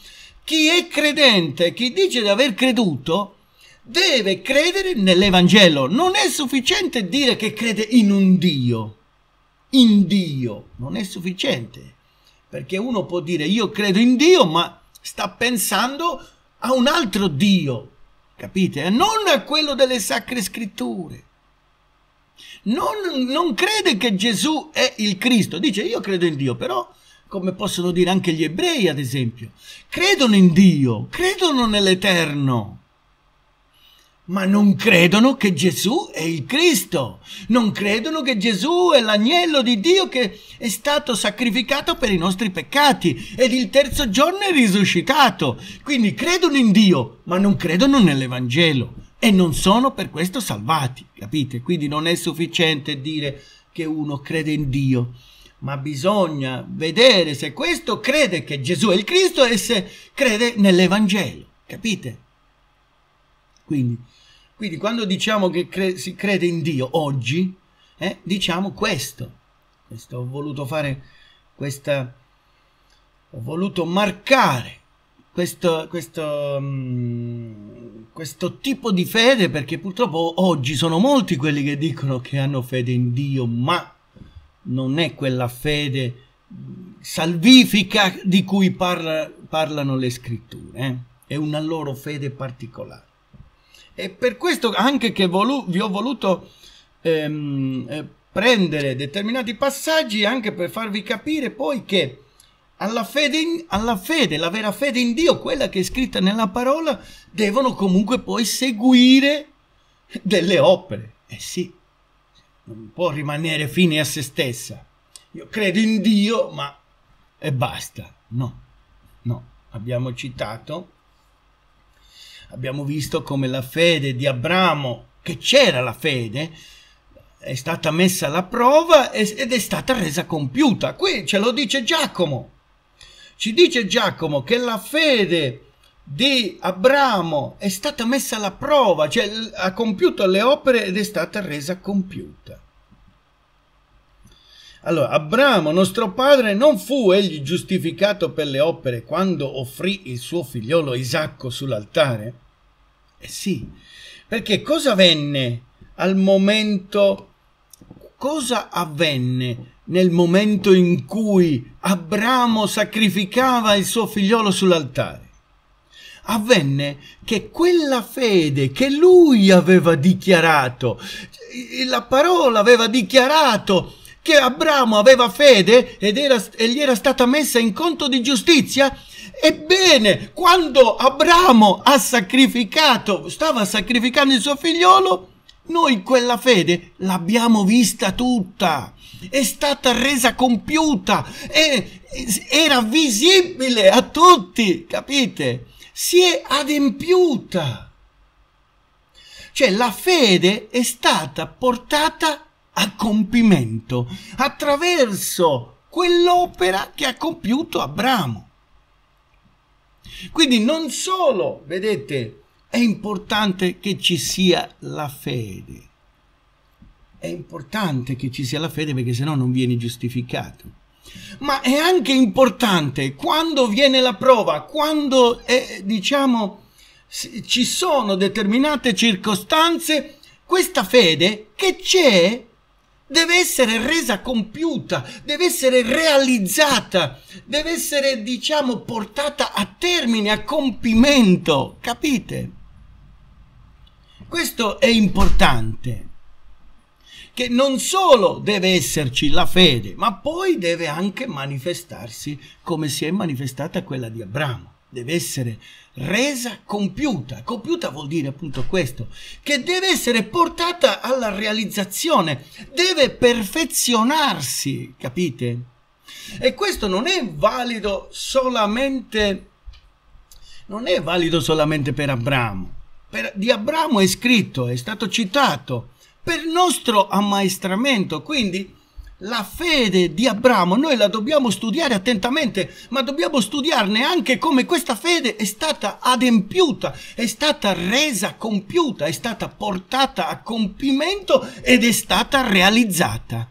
chi è credente, chi dice di aver creduto, deve credere nell'Evangelo. Non è sufficiente dire che crede in un Dio in Dio non è sufficiente, perché uno può dire io credo in Dio, ma sta pensando a un altro Dio, capite? non a quello delle sacre scritture. Non, non crede che Gesù è il Cristo, dice io credo in Dio, però come possono dire anche gli ebrei ad esempio, credono in Dio, credono nell'Eterno ma non credono che Gesù è il Cristo, non credono che Gesù è l'agnello di Dio che è stato sacrificato per i nostri peccati ed il terzo giorno è risuscitato. Quindi credono in Dio, ma non credono nell'Evangelo e non sono per questo salvati, capite? Quindi non è sufficiente dire che uno crede in Dio. Ma bisogna vedere se questo crede che Gesù è il Cristo e se crede nell'Evangelo, capite? Quindi quindi quando diciamo che cre- si crede in Dio oggi, eh, diciamo questo. questo. Ho voluto fare questa... Ho voluto marcare questo, questo, mm, questo tipo di fede perché purtroppo oggi sono molti quelli che dicono che hanno fede in Dio, ma non è quella fede mm, salvifica di cui parla, parlano le scritture, eh? è una loro fede particolare. È per questo anche che vi ho voluto ehm, eh, prendere determinati passaggi anche per farvi capire poi che alla fede, in, alla fede, la vera fede in Dio, quella che è scritta nella parola, devono comunque poi seguire delle opere. Eh sì, non può rimanere fine a se stessa. Io credo in Dio, ma e basta. No, no, abbiamo citato Abbiamo visto come la fede di Abramo, che c'era la fede, è stata messa alla prova ed è stata resa compiuta. Qui ce lo dice Giacomo. Ci dice Giacomo che la fede di Abramo è stata messa alla prova, cioè ha compiuto le opere ed è stata resa compiuta. Allora, Abramo, nostro padre, non fu egli giustificato per le opere quando offrì il suo figliolo Isacco sull'altare? Eh sì, perché cosa avvenne al momento, cosa avvenne nel momento in cui Abramo sacrificava il suo figliolo sull'altare? avvenne che quella fede che lui aveva dichiarato, la parola aveva dichiarato che Abramo aveva fede ed era, e gli era stata messa in conto di giustizia? Ebbene, quando Abramo ha sacrificato, stava sacrificando il suo figliolo, noi quella fede l'abbiamo vista tutta, è stata resa compiuta, è, era visibile a tutti, capite? Si è adempiuta. Cioè la fede è stata portata a compimento attraverso quell'opera che ha compiuto Abramo. Quindi non solo, vedete, è importante che ci sia la fede. È importante che ci sia la fede perché sennò non viene giustificato. Ma è anche importante quando viene la prova, quando è, eh, diciamo ci sono determinate circostanze, questa fede che c'è deve essere resa compiuta, deve essere realizzata, deve essere, diciamo, portata a termine, a compimento, capite? Questo è importante, che non solo deve esserci la fede, ma poi deve anche manifestarsi come si è manifestata quella di Abramo, deve essere resa compiuta. Compiuta vuol dire appunto questo, che deve essere portata alla realizzazione, deve perfezionarsi, capite? E questo non è valido solamente, non è valido solamente per Abramo. Per, di Abramo è scritto, è stato citato, per nostro ammaestramento, quindi la fede di Abramo noi la dobbiamo studiare attentamente, ma dobbiamo studiarne anche come questa fede è stata adempiuta, è stata resa compiuta, è stata portata a compimento ed è stata realizzata,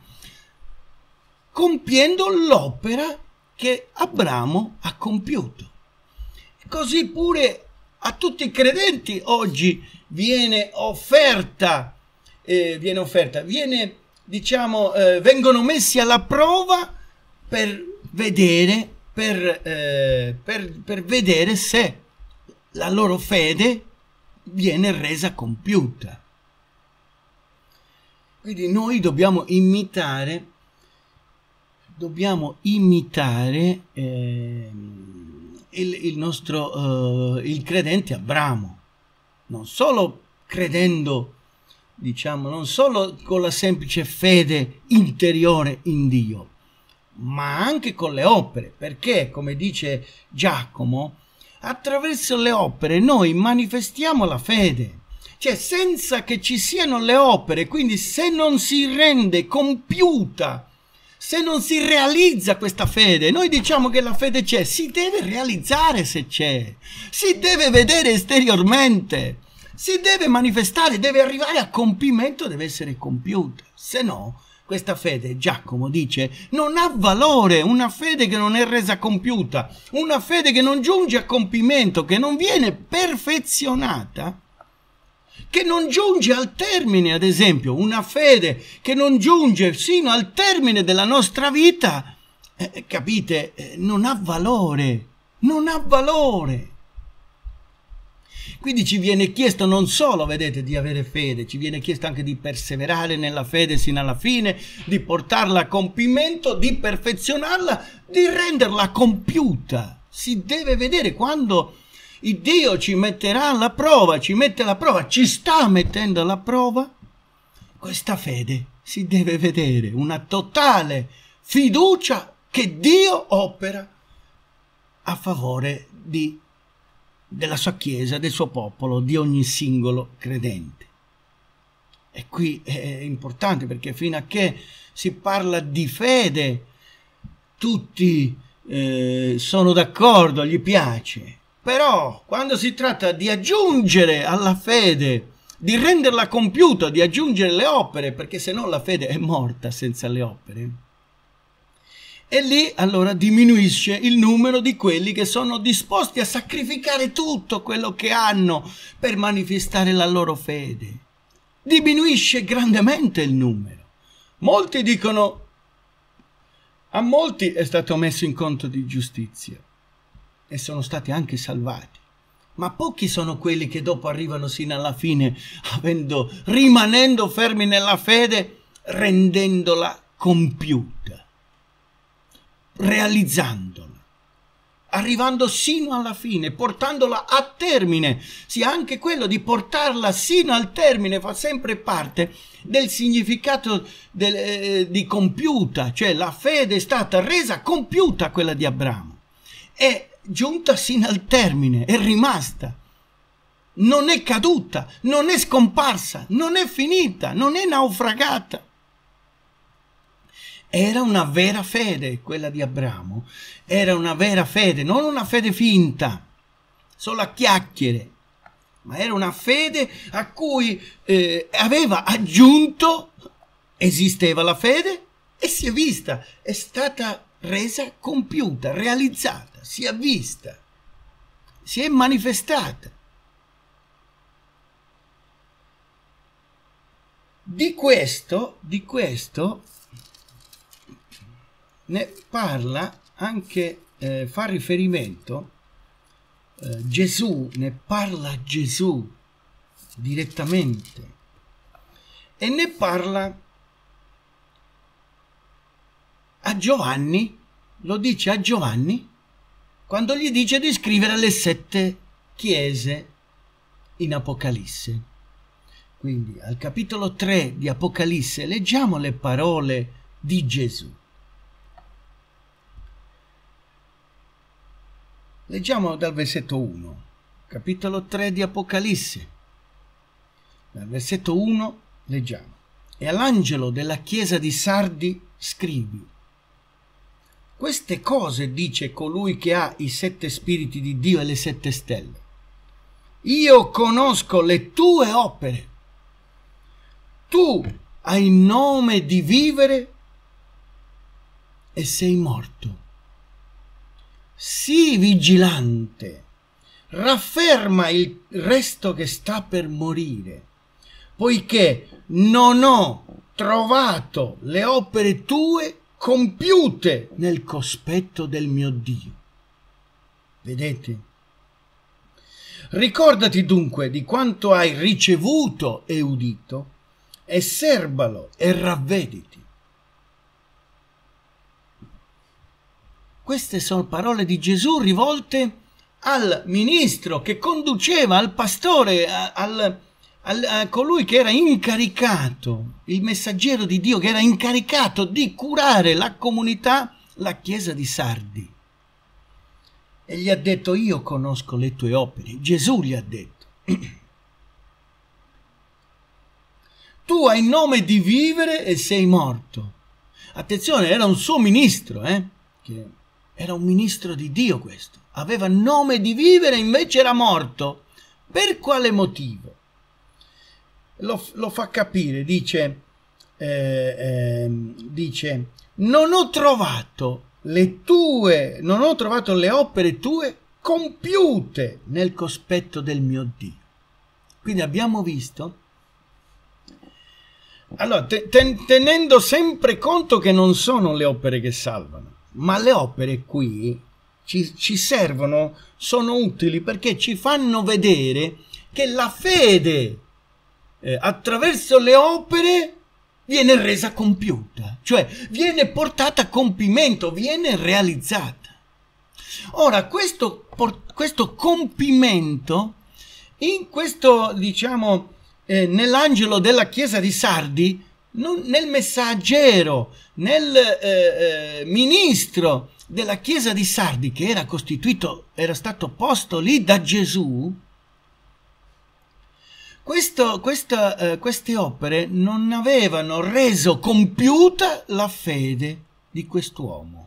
compiendo l'opera che Abramo ha compiuto. Così pure a tutti i credenti oggi viene offerta, eh, viene offerta, viene diciamo, eh, vengono messi alla prova per vedere, per, eh, per, per vedere se la loro fede viene resa compiuta. Quindi noi dobbiamo imitare, dobbiamo imitare eh, il, il, nostro, eh, il credente Abramo, non solo credendo diciamo, non solo con la semplice fede interiore in Dio, ma anche con le opere, perché, come dice Giacomo, attraverso le opere noi manifestiamo la fede. Cioè, senza che ci siano le opere, quindi se non si rende compiuta, se non si realizza questa fede, noi diciamo che la fede c'è, si deve realizzare se c'è, si deve vedere esteriormente si deve manifestare, deve arrivare a compimento, deve essere compiuta, se no questa fede, Giacomo dice, non ha valore, una fede che non è resa compiuta, una fede che non giunge a compimento, che non viene perfezionata, che non giunge al termine, ad esempio, una fede che non giunge sino al termine della nostra vita, eh, capite, eh, non ha valore, non ha valore. Quindi ci viene chiesto non solo, vedete, di avere fede, ci viene chiesto anche di perseverare nella fede sino alla fine, di portarla a compimento, di perfezionarla, di renderla compiuta. Si deve vedere quando il Dio ci metterà alla prova, ci mette alla prova, ci sta mettendo alla prova. Questa fede si deve vedere, una totale fiducia che Dio opera a favore di della sua Chiesa, del suo popolo, di ogni singolo credente. E qui è importante perché fino a che si parla di fede, tutti eh, sono d'accordo, gli piace. Però quando si tratta di aggiungere alla fede, di renderla compiuta, di aggiungere le opere, perché se no la fede è morta senza le opere, e lì allora diminuisce il numero di quelli che sono disposti a sacrificare tutto quello che hanno per manifestare la loro fede. Diminuisce grandemente il numero. Molti dicono, a molti è stato messo in conto di giustizia e sono stati anche salvati. Ma pochi sono quelli che dopo arrivano sino alla fine, avendo, rimanendo fermi nella fede, rendendola compiuta realizzandola, arrivando sino alla fine, portandola a termine, sia anche quello di portarla sino al termine fa sempre parte del significato del, eh, di compiuta, cioè la fede è stata resa compiuta quella di Abramo, è giunta sino al termine, è rimasta non è caduta, non è scomparsa, non è finita, non è naufragata. Era una vera fede quella di Abramo, era una vera fede, non una fede finta, solo a chiacchiere, ma era una fede a cui eh, aveva aggiunto esisteva la fede e si è vista, è stata resa compiuta, realizzata, si è vista, si è manifestata. Di questo, di questo ne parla anche, eh, fa riferimento, eh, Gesù, ne parla Gesù direttamente e ne parla a Giovanni, lo dice a Giovanni quando gli dice di scrivere le sette chiese in Apocalisse. Quindi al capitolo 3 di Apocalisse leggiamo le parole di Gesù. Leggiamo dal versetto 1, capitolo 3 di Apocalisse. Dal versetto 1 leggiamo. E all'angelo della chiesa di Sardi scrivi. Queste cose dice colui che ha i sette spiriti di Dio e le sette stelle. Io conosco le tue opere. Tu hai nome di vivere e sei morto sii vigilante, rafferma il resto che sta per morire, poiché non ho trovato le opere tue compiute nel cospetto del mio Dio. Vedete? Ricordati dunque di quanto hai ricevuto e udito, e serbalo e ravvediti. Queste sono parole di Gesù rivolte al ministro che conduceva, al pastore, al, al, a colui che era incaricato, il messaggero di Dio che era incaricato di curare la comunità, la chiesa di Sardi. E gli ha detto, io conosco le tue opere. Gesù gli ha detto. tu hai nome di vivere e sei morto. Attenzione, era un suo ministro, eh? Era un ministro di Dio questo. Aveva nome di vivere, invece era morto. Per quale motivo? Lo, lo fa capire, dice, eh, eh, dice, non ho trovato le tue, non ho trovato le opere tue compiute nel cospetto del mio Dio. Quindi abbiamo visto allora, te, te, tenendo sempre conto che non sono le opere che salvano, ma le opere qui ci, ci servono, sono utili perché ci fanno vedere che la fede eh, attraverso le opere viene resa compiuta, cioè viene portata a compimento, viene realizzata. Ora, questo, questo compimento, in questo, diciamo, eh, nell'angelo della chiesa di Sardi, nel messaggero, nel eh, eh, ministro della chiesa di Sardi che era costituito, era stato posto lì da Gesù, questo, questa, eh, queste opere non avevano reso compiuta la fede di quest'uomo.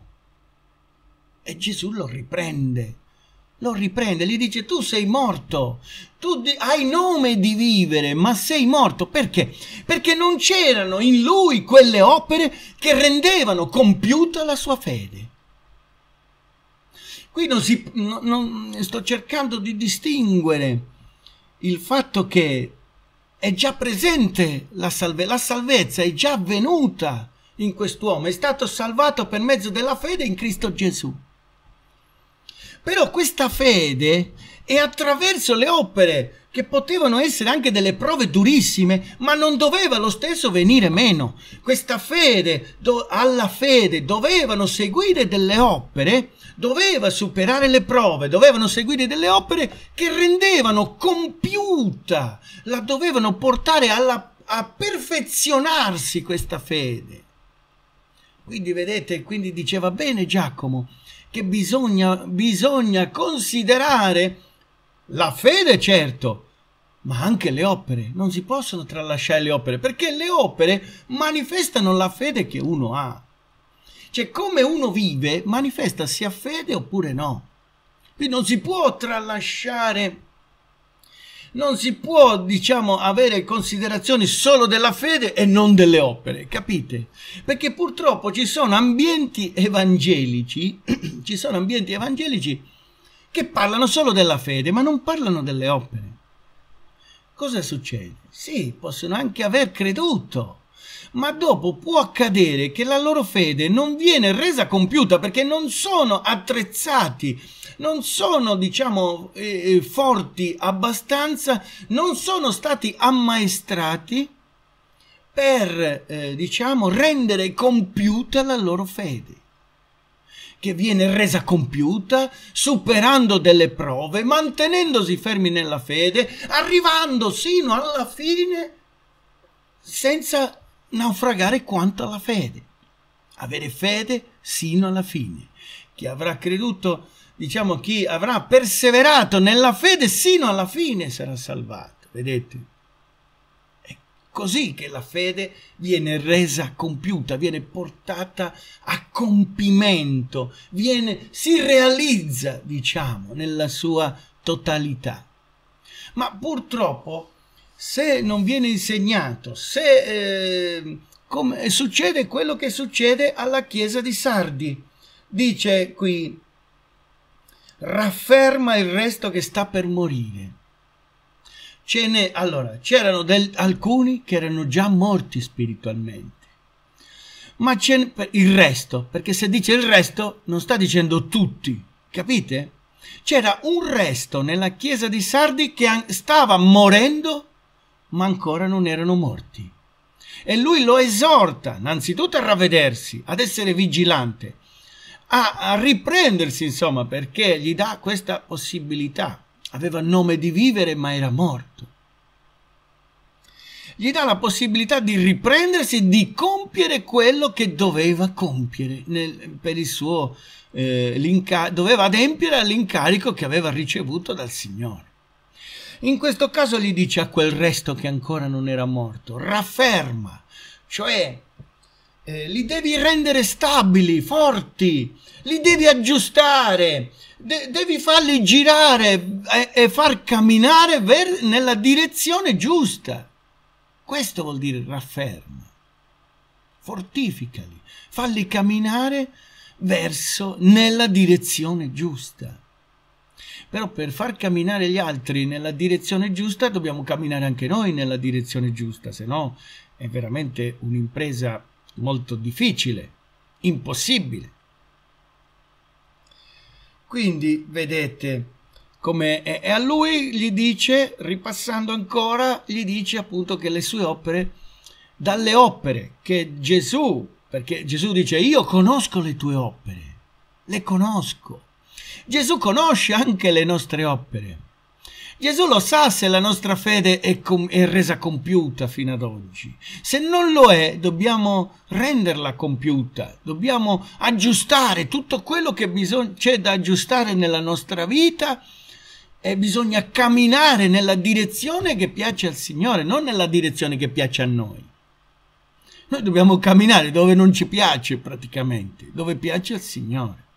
E Gesù lo riprende lo riprende, gli dice tu sei morto, tu hai nome di vivere, ma sei morto perché? Perché non c'erano in lui quelle opere che rendevano compiuta la sua fede. Qui non si, non, non, sto cercando di distinguere il fatto che è già presente la, salve, la salvezza, è già avvenuta in quest'uomo, è stato salvato per mezzo della fede in Cristo Gesù. Però questa fede è attraverso le opere che potevano essere anche delle prove durissime, ma non doveva lo stesso venire meno. Questa fede, do, alla fede dovevano seguire delle opere, doveva superare le prove, dovevano seguire delle opere che rendevano compiuta, la dovevano portare alla, a perfezionarsi questa fede. Quindi vedete, quindi diceva bene Giacomo, che bisogna, bisogna considerare la fede, certo, ma anche le opere. Non si possono tralasciare le opere, perché le opere manifestano la fede che uno ha. Cioè, come uno vive, manifesta sia fede oppure no. Quindi non si può tralasciare non si può, diciamo, avere considerazioni solo della fede e non delle opere, capite? Perché purtroppo ci sono ambienti evangelici, ci sono ambienti evangelici che parlano solo della fede, ma non parlano delle opere. Cosa succede? Sì, possono anche aver creduto, ma dopo può accadere che la loro fede non viene resa compiuta perché non sono attrezzati, non sono diciamo eh, eh, forti abbastanza, non sono stati ammaestrati per eh, diciamo rendere compiuta la loro fede che viene resa compiuta, superando delle prove, mantenendosi fermi nella fede, arrivando sino alla fine senza naufragare quanto alla fede. Avere fede sino alla fine. Chi avrà creduto, diciamo chi avrà perseverato nella fede sino alla fine sarà salvato. Vedete? È così che la fede viene resa compiuta, viene portata a compimento, viene, si realizza, diciamo, nella sua totalità. Ma purtroppo se non viene insegnato, se eh, come, succede quello che succede alla chiesa di Sardi. Dice qui, rafferma il resto che sta per morire. Ce n'è, allora, c'erano alcuni che erano già morti spiritualmente, ma c'è il resto, perché se dice il resto non sta dicendo tutti, capite? C'era un resto nella chiesa di Sardi che stava morendo ma ancora non erano morti. E lui lo esorta, innanzitutto a ravvedersi, ad essere vigilante, a, a riprendersi, insomma, perché gli dà questa possibilità. Aveva nome di vivere, ma era morto. Gli dà la possibilità di riprendersi, di compiere quello che doveva compiere nel, per il suo eh, doveva adempiere all'incarico che aveva ricevuto dal Signore. In questo caso gli dice a quel resto che ancora non era morto, rafferma, cioè eh, li devi rendere stabili, forti, li devi aggiustare, de devi farli girare e, e far camminare nella direzione giusta. Questo vuol dire rafferma, fortificali, falli camminare verso nella direzione giusta però per far camminare gli altri nella direzione giusta dobbiamo camminare anche noi nella direzione giusta, se no è veramente un'impresa molto difficile, impossibile. Quindi vedete come è, e a lui gli dice, ripassando ancora, gli dice appunto che le sue opere, dalle opere che Gesù, perché Gesù dice io conosco le tue opere, le conosco Gesù conosce anche le nostre opere. Gesù lo sa se la nostra fede è, com- è resa compiuta fino ad oggi. Se non lo è, dobbiamo renderla compiuta, dobbiamo aggiustare tutto quello che bisog- c'è da aggiustare nella nostra vita e bisogna camminare nella direzione che piace al Signore, non nella direzione che piace a noi. Noi dobbiamo camminare dove non ci piace praticamente, dove piace al Signore.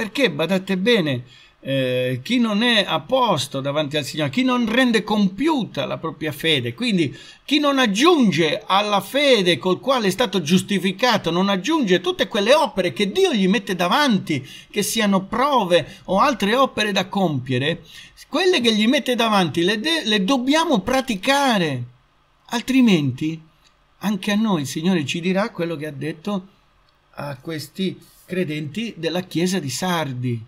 Perché, badate bene, eh, chi non è a posto davanti al Signore, chi non rende compiuta la propria fede, quindi chi non aggiunge alla fede col quale è stato giustificato, non aggiunge tutte quelle opere che Dio gli mette davanti, che siano prove o altre opere da compiere, quelle che gli mette davanti le, le dobbiamo praticare, altrimenti anche a noi il Signore ci dirà quello che ha detto a questi credenti della chiesa di Sardi,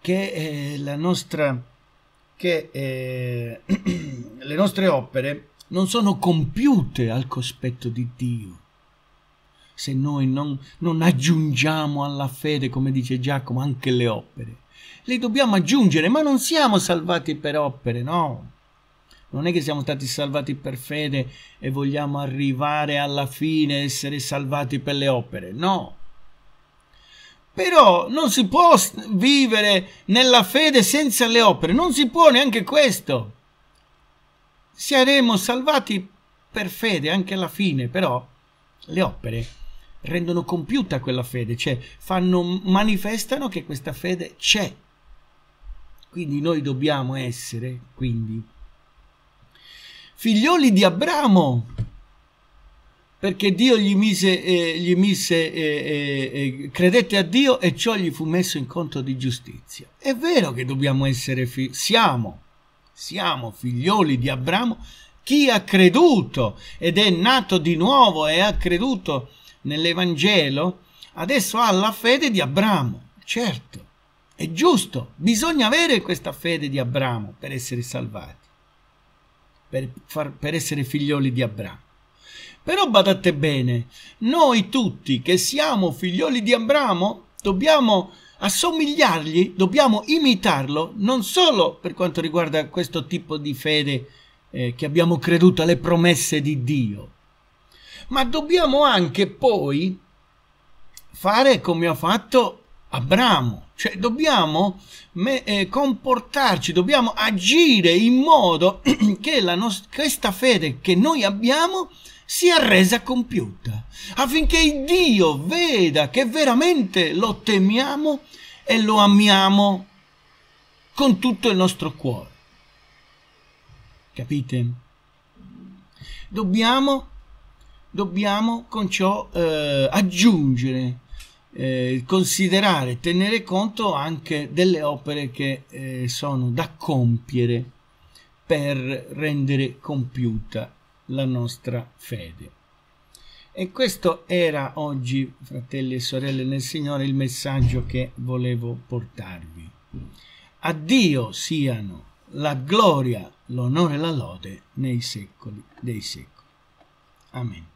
che, eh, nostra, che eh, le nostre opere non sono compiute al cospetto di Dio se noi non, non, aggiungiamo alla fede, come dice Giacomo, anche le opere. Le dobbiamo aggiungere, ma non siamo salvati per opere, no. Non è che siamo stati salvati per fede e vogliamo arrivare alla fine, essere salvati per le opere, no. Però non si può vivere nella fede senza le opere, non si può neanche questo. Saremo salvati per fede anche alla fine, però le opere rendono compiuta quella fede, cioè fanno, manifestano che questa fede c'è. Quindi noi dobbiamo essere, quindi, figlioli di Abramo, perché Dio gli mise, eh, gli mise eh, eh, eh, credette a Dio e ciò gli fu messo in conto di giustizia. È vero che dobbiamo essere, figli, siamo, siamo figlioli di Abramo, chi ha creduto ed è nato di nuovo e ha creduto nell'Evangelo, adesso ha la fede di Abramo, certo, è giusto, bisogna avere questa fede di Abramo per essere salvati, per, far, per essere figlioli di Abramo. Però badate bene, noi tutti che siamo figlioli di Abramo dobbiamo assomigliargli, dobbiamo imitarlo, non solo per quanto riguarda questo tipo di fede eh, che abbiamo creduto alle promesse di Dio, ma dobbiamo anche poi fare come ha fatto Abramo, cioè dobbiamo eh, comportarci, dobbiamo agire in modo che questa fede che noi abbiamo sia resa compiuta, affinché il Dio veda che veramente lo temiamo e lo amiamo con tutto il nostro cuore. Capite? Dobbiamo, dobbiamo con ciò eh, aggiungere, eh, considerare, tenere conto anche delle opere che eh, sono da compiere per rendere compiuta la nostra fede. E questo era oggi, fratelli e sorelle nel Signore, il messaggio che volevo portarvi. A Dio siano la gloria, l'onore e la lode nei secoli dei secoli. Amen.